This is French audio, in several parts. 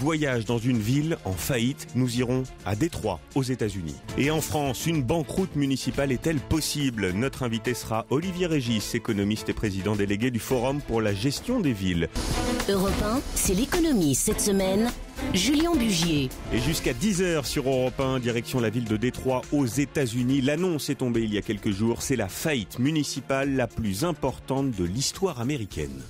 Voyage dans une ville en faillite, nous irons à Détroit, aux États-Unis. Et en France, une banqueroute municipale est-elle possible Notre invité sera Olivier Régis, économiste et président délégué du Forum pour la gestion des villes. Europe 1, c'est l'économie cette semaine Julien Bugier. Et jusqu'à 10h sur Europe 1, direction la ville de Détroit aux États-Unis. L'annonce est tombée il y a quelques jours. C'est la faillite municipale la plus importante de l'histoire américaine.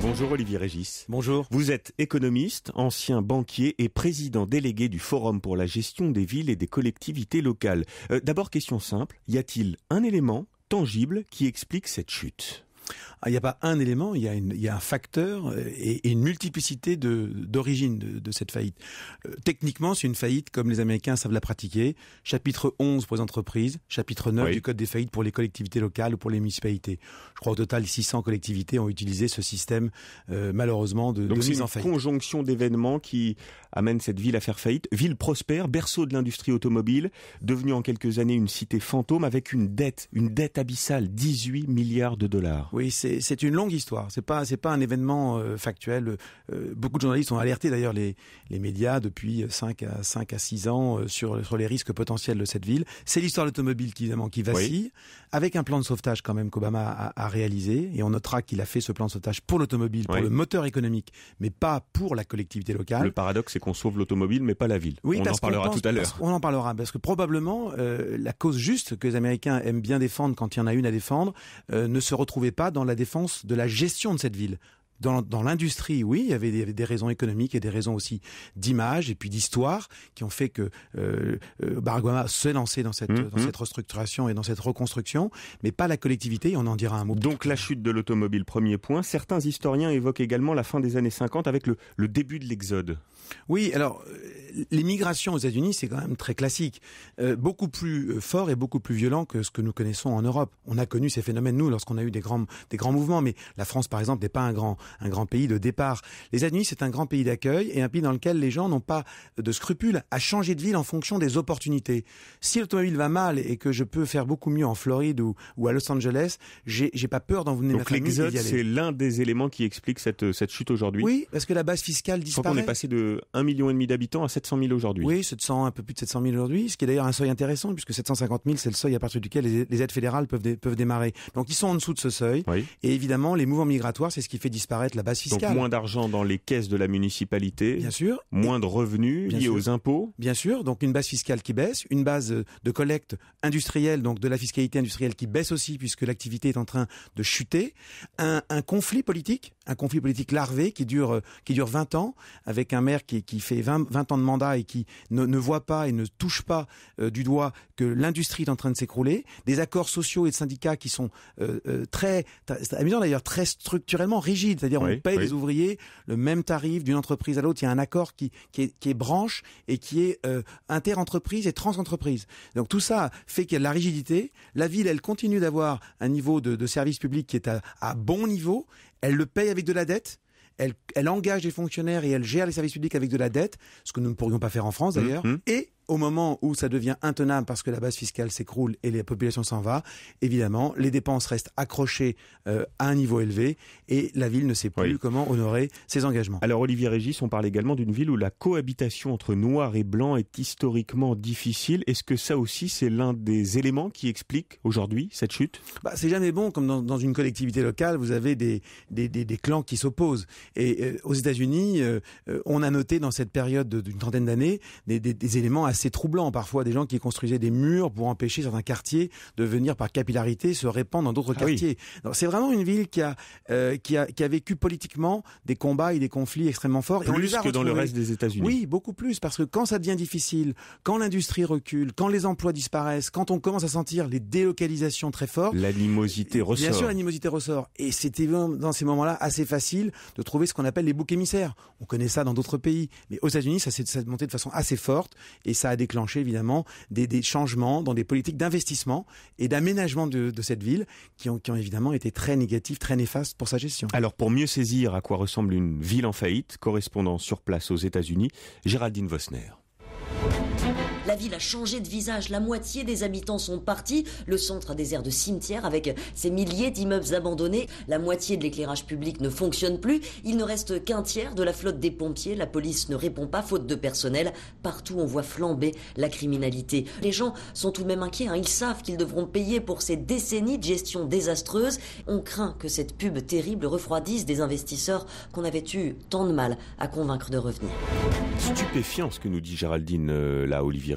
Bonjour Olivier Régis. Bonjour. Vous êtes économiste, ancien banquier et président délégué du Forum pour la gestion des villes et des collectivités locales. Euh, d'abord, question simple, y a-t-il un élément tangible qui explique cette chute ah, il n'y a pas un élément, il y a, y a un facteur euh, et, une multiplicité d'origines de, de, de, cette faillite. Euh, techniquement, c'est une faillite comme les Américains savent la pratiquer. Chapitre 11 pour les entreprises, chapitre 9 du Code des faillites pour les collectivités locales ou pour les municipalités. Je crois au total 600 collectivités ont utilisé ce système euh, malheureusement de, de mise en faillite. une conjonction d'événements qui amène cette ville à faire faillite. Ville prospère, berceau de l'industrie automobile, devenue en quelques années une cité fantôme avec une dette, une dette abyssale, 18 milliards de dollars. Oui, c'est une longue histoire. C'est pas c'est pas un événement euh, factuel. Euh, beaucoup de journalistes ont alerté d'ailleurs les, médias depuis 5 à 5 à 6 ans euh, sur, sur les risques potentiels de cette ville. C'est l'histoire de l'automobile qui évidemment qui vacille avec un plan de sauvetage quand même qu'Obama a, réalisé et on notera qu'il a fait ce plan de sauvetage pour l'automobile, pour le moteur économique, mais pas pour la collectivité locale. Le paradoxe c'est qu'on sauve l'automobile mais pas la ville. Oui, on en parlera tout à l'heure. On en parlera parce que probablement la cause juste que les Américains aiment bien défendre quand il y en a une à défendre ne se retrouvait pas dans la défense de la gestion de cette ville, dans, l'industrie, oui, il y, avait des, raisons économiques et des raisons aussi d'image et puis d'histoire qui ont fait que euh, euh s'est lancé dans mmh, mmh. cette, restructuration et dans cette reconstruction, mais pas la collectivité, on en dira un mot. Donc la chute de l'automobile, premier point. Certains historiens évoquent également la fin des années 50 avec le, début de l'exode. Oui, alors euh, l'immigration aux États-Unis, c'est quand même très classique, euh, beaucoup plus fort et beaucoup plus violent que ce que nous connaissons en Europe. On a connu ces phénomènes nous lorsqu'on a eu des grands des grands mouvements, mais la France par exemple n'est pas un grand un grand pays de départ. Les États-Unis, c'est un grand pays d'accueil et un pays dans lequel les gens n'ont pas de scrupules à changer de ville en fonction des opportunités. Si l'automobile va mal et que je peux faire beaucoup mieux en Floride ou, à Los Angeles, j'ai pas peur d'en venir. Donc l'exode, c'est l'un des éléments qui explique cette, cette chute aujourd'hui. Oui, parce que la base fiscale disparaît. Je crois on est passé de 1,5 million d'habitants à 700 000 aujourd'hui. Oui, 700, un peu plus de 700 000 aujourd'hui, ce qui est d'ailleurs un seuil intéressant puisque 750 000, c'est le seuil à partir duquel les, aides fédérales peuvent, peuvent démarrer. Donc ils sont en dessous de ce seuil. Et évidemment, les mouvements migratoires, c'est ce qui fait disparaître la base fiscale. Donc moins d'argent dans les caisses de la municipalité. Moins de revenus liés aux impôts. Bien sûr. Donc une base fiscale qui baisse, une base de collecte industrielle, donc de la fiscalité industrielle qui baisse aussi puisque l'activité est en train de chuter. Un, conflit politique, un conflit politique larvé qui dure, qui dure 20 ans avec un maire qui, qui fait 20, 20 ans de mandat et qui ne, voit pas et ne touche pas euh, du doigt que l'industrie est en train de s'écrouler. Des accords sociaux et de syndicats qui sont euh, euh, très, amusant d'ailleurs, très structurellement rigides c'est-à-dire on paye les ouvriers le même tarif d'une entreprise à l'autre. Il y a un accord qui, qui, est, branche et qui est euh, inter-entreprise et trans-entreprise. Donc tout ça fait qu'il y a de la rigidité. La ville, elle continue d'avoir un niveau de, service public qui est à, bon niveau. Elle le paye avec de la dette. Elle, engage des fonctionnaires et elle gère les services publics avec de la dette, ce que nous ne pourrions pas faire en France mmh, d'ailleurs, mmh. et au moment où ça devient intenable parce que la base fiscale s'écroule et la population s'en va, évidemment, les dépenses restent accrochées euh, à un niveau élevé et la ville ne sait plus comment honorer ses engagements. Alors Olivier Régis, on parle également d'une ville où la cohabitation entre noir et blanc est historiquement difficile. Est-ce que ça aussi c'est l'un des éléments qui explique aujourd'hui cette chute bah, C'est jamais bon, comme dans, une collectivité locale, vous avez des, des, clans qui s'opposent. Et euh, aux États-Unis, euh, on a noté dans cette période d'une trentaine d'années des, des éléments assez assez troublant parfois, des gens qui construisaient des murs pour empêcher certains quartiers de venir par capillarité se répandre dans d'autres ah quartiers. C'est vraiment une ville qui a, euh, qui a, qui a vécu politiquement des combats et des conflits extrêmement forts. Plus que dans le reste des États-Unis. Oui, beaucoup plus, parce que quand ça devient difficile, quand l'industrie recule, quand les emplois disparaissent, quand on commence à sentir les délocalisations très fortes, l'animosité ressort. Bien sûr, l'animosité ressort. Et c'était dans ces moments-là assez facile de trouver ce qu'on appelle les boucs émissaires. On connaît ça dans d'autres pays, mais aux États-Unis, ça s'est monté de façon assez forte et ça a déclenché évidemment des, changements dans des politiques d'investissement et d'aménagement de, cette ville qui ont, évidemment été très négatifs, très néfastes pour sa gestion. Alors pour mieux saisir à quoi ressemble une ville en faillite, correspondant sur place aux États-Unis, Géraldine Vosner. La ville a changé de visage, la moitié des habitants sont partis, le centre a des airs de cimetière avec ses milliers d'immeubles abandonnés, la moitié de l'éclairage public ne fonctionne plus, il ne reste qu'un tiers de la flotte des pompiers, la police ne répond pas faute de personnel, partout on voit flamber la criminalité. Les gens sont tout de même inquiets, hein. ils savent qu'ils devront payer pour ces décennies de gestion désastreuse, on craint que cette pub terrible refroidisse des investisseurs qu'on avait eu tant de mal à convaincre de revenir. Stupéfiant ce que nous dit Géraldine euh, Olivier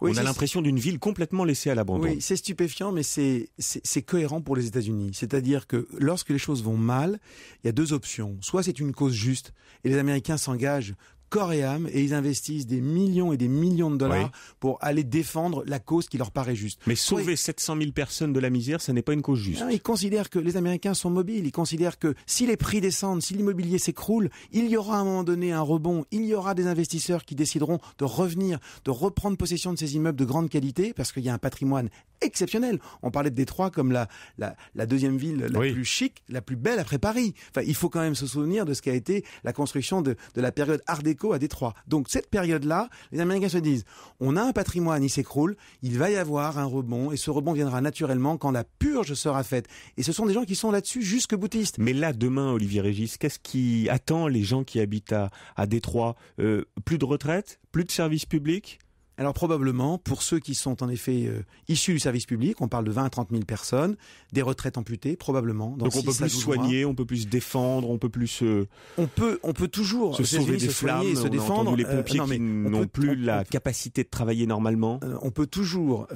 on a l'impression d'une ville complètement laissée à l'abandon. Oui, c'est stupéfiant, mais c'est c'est cohérent pour les États-Unis. C'est-à-dire que lorsque les choses vont mal, il y a deux options. Soit c'est une cause juste et les Américains s'engagent corps et âme et ils investissent des millions et des millions de dollars pour aller défendre la cause qui leur paraît juste. Mais sauver 700 000 personnes de la misère, ce n'est pas une cause juste. Ah, ils considèrent que les Américains sont mobiles, ils considèrent que si les prix descendent, si l'immobilier s'écroule, il y aura à un moment donné un rebond, il y aura des investisseurs qui décideront de revenir, de reprendre possession de ces immeubles de grande qualité parce qu'il y a un patrimoine exceptionnel. On parlait de Détroit comme la, la, deuxième ville la plus chic, la plus belle après Paris. Enfin, il faut quand même se souvenir de ce qu'a été la construction de, de la période art déco à Détroit. Donc cette période-là, les Américains se disent, on a un patrimoine, il s'écroule, il va y avoir un rebond, et ce rebond viendra naturellement quand la purge sera faite. Et ce sont des gens qui sont là-dessus jusque boutistes. Mais là, demain, Olivier Régis, qu'est-ce qui attend les gens qui habitent à, Détroit euh, Plus de retraite Plus de services publics alors probablement, pour ceux qui sont en effet euh, issus du service public, on parle de 20 à 30 000 personnes, des retraites amputées, probablement. Donc on peut plus soigner, on peut plus se défendre, on peut plus se... on peut on peut toujours se sauver des se flammes, se défendre. les euh, pompiers qui n'ont plus la capacité de travailler normalement. Euh, on peut toujours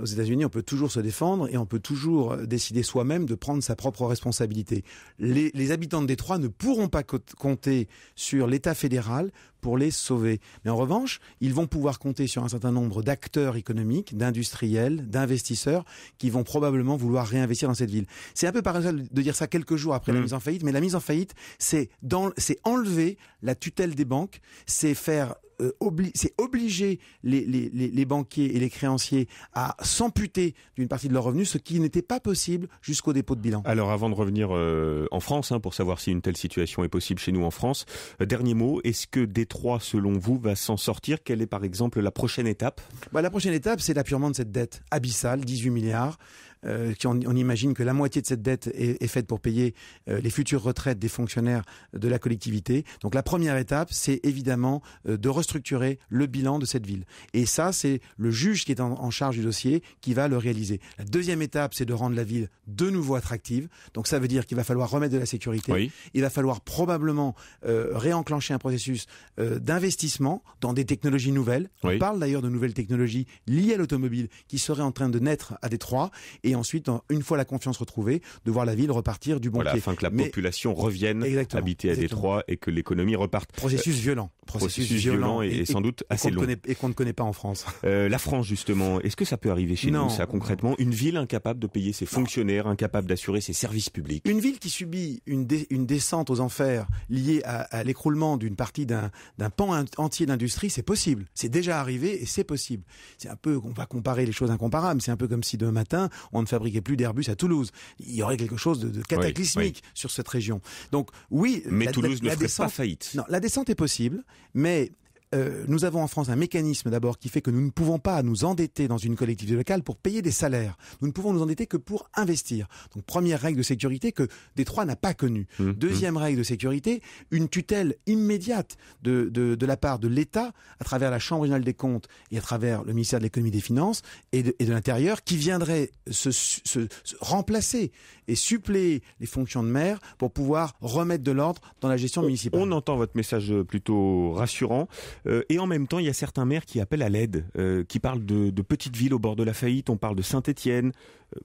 aux États-Unis, on peut toujours se défendre et on peut toujours décider soi-même de prendre sa propre responsabilité. Les, les habitants de Détroit ne pourront pas compter sur l'État fédéral pour les sauver. Mais en revanche, ils vont pouvoir compter sur un certain nombre d'acteurs économiques, d'industriels, d'investisseurs qui vont probablement vouloir réinvestir dans cette ville. C'est un peu paradoxal de dire ça quelques jours après la mm. mise en faillite, mais la mise en faillite, c'est enlever la tutelle des banques, c'est faire euh, c'est obliger les, banquiers et les créanciers à s'amputer d'une partie de leurs revenus, ce qui n'était pas possible jusqu'au dépôt de bilan. Alors avant de revenir euh, en France, hein, pour savoir si une telle situation est possible chez nous en France, euh, dernier mot, est-ce que Détroit, selon vous, va s'en sortir Quelle est par exemple la prochaine étape bah, La prochaine étape, c'est l'appurement de cette dette abyssale, 18 milliards. Euh, on, imagine que la moitié de cette dette est, faite pour payer euh, les futures retraites des fonctionnaires de la collectivité. Donc la première étape, c'est évidemment euh, de restructurer le bilan de cette ville. Et ça, c'est le juge qui est en, charge du dossier qui va le réaliser. La deuxième étape, c'est de rendre la ville de nouveau attractive. Donc ça veut dire qu'il va falloir remettre de la sécurité. Il va falloir probablement réenclencher un processus d'investissement dans des technologies nouvelles. On parle d'ailleurs de nouvelles technologies liées à l'automobile qui seraient en train de naître à Détroit. Et et ensuite, une fois la confiance retrouvée, de voir la ville repartir du bon pied. Afin que la population revienne habiter à Détroit et que l'économie reparte. Processus euh, violent. Processus, violent et, sans doute assez long. et qu'on ne connaît pas en France. Euh, la France, justement, est-ce que ça peut arriver chez nous, ça, concrètement Une ville incapable de payer ses fonctionnaires, incapable d'assurer ses services publics Une ville qui subit une, une descente aux enfers liée à, à l'écroulement d'une partie d'un pan entier d'industrie, c'est possible. C'est déjà arrivé et c'est possible. C'est un peu, on va comparer les choses incomparables. C'est un peu comme si demain matin, on on ne fabriquait plus d'Airbus à Toulouse. Il y aurait quelque chose de, cataclysmique sur cette région. Donc oui, mais Toulouse ne fait pas faillite. Non, la descente est possible, mais euh, nous avons en France un mécanisme d'abord qui fait que nous ne pouvons pas nous endetter dans une collectivité locale pour payer des salaires. Nous ne pouvons nous endetter que pour investir. Donc première règle de sécurité que Détroit n'a pas connue. Mmh, mmh. Deuxième règle de sécurité, une tutelle immédiate de, de, la part de l'État à travers la Chambre régionale des comptes et à travers le ministère de l'économie des finances et de, l'Intérieur qui viendrait se, se, remplacer et suppléer les fonctions de maire pour pouvoir remettre de l'ordre dans la gestion municipale. On entend votre message plutôt rassurant. Euh, et en même temps, il y a certains maires qui appellent à l'aide, euh, qui parlent de, petites villes au bord de la faillite. On parle de Saint-Étienne,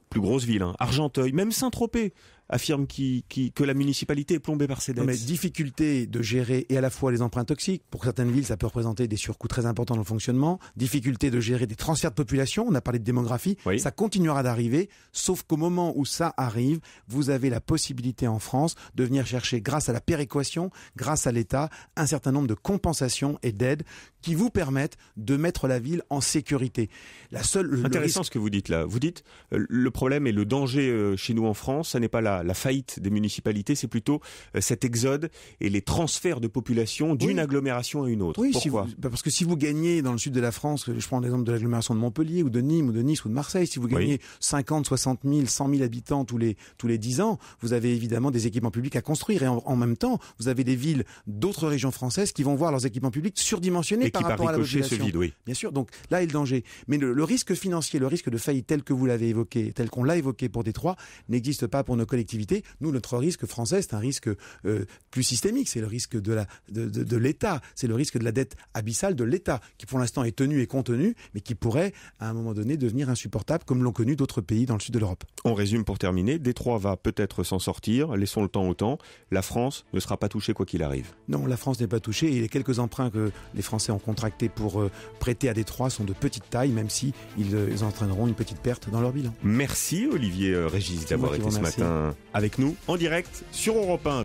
plus grosses villes, hein. Argenteuil, même Saint-Tropez, affirme que la municipalité est plombée par ces dettes. difficulté de gérer et à la fois les emprunts toxiques. Pour certaines villes, ça peut représenter des surcoûts très importants dans le fonctionnement. Difficulté de gérer des transferts de population. On a parlé de démographie. Ça continuera d'arriver. Sauf qu'au moment où ça arrive, vous avez la possibilité en France de venir chercher, grâce à la péréquation, grâce à l'État, un certain nombre de compensations et d'aides qui vous permettent de mettre la ville en sécurité. La seule, Intéressant ce que vous dites là. Vous dites, euh, le problème et le danger euh, chez nous en France, ça n'est pas la, faillite des municipalités, c'est plutôt euh, cet exode et les transferts de population d'une agglomération à une autre. Oui, Pourquoi si vous, bah, parce que si vous gagnez dans le sud de la France, je prends l'exemple de l'agglomération de Montpellier ou de Nîmes ou de Nice ou de Marseille, si vous gagnez 50, 60 000, 100 000 habitants tous les tous les 10 ans, vous avez évidemment des équipements publics à construire et en, même temps, vous avez des villes d'autres régions françaises qui vont voir leurs équipements publics surdimensionnés par rapport à la population. Ce vide, oui. Bien sûr, donc là est le danger. Mais le risque financier, le risque de faillite tel que vous l'avez évoqué, tel qu'on l'a évoqué pour Détroit, n'existe pas pour nos collectivités. Nous, notre risque français, c'est un risque euh, plus systémique. C'est le risque de l'État. C'est le risque de la dette abyssale de l'État, qui pour l'instant est tenue et contenue, mais qui pourrait à un moment donné devenir insupportable, comme l'ont connu d'autres pays dans le sud de l'Europe. On résume pour terminer. Détroit va peut-être s'en sortir. Laissons le temps au temps. La France ne sera pas touchée quoi qu'il arrive. Non, la France n'est pas touchée. Et les quelques emprunts que les Français ont contractés pour euh, prêter à Détroit sont de petite taille, même si ils, euh, entraîneront une petite perte dans leur bilan. Merci Olivier euh, Régis d'avoir été ce matin avec nous en direct sur Europe 1.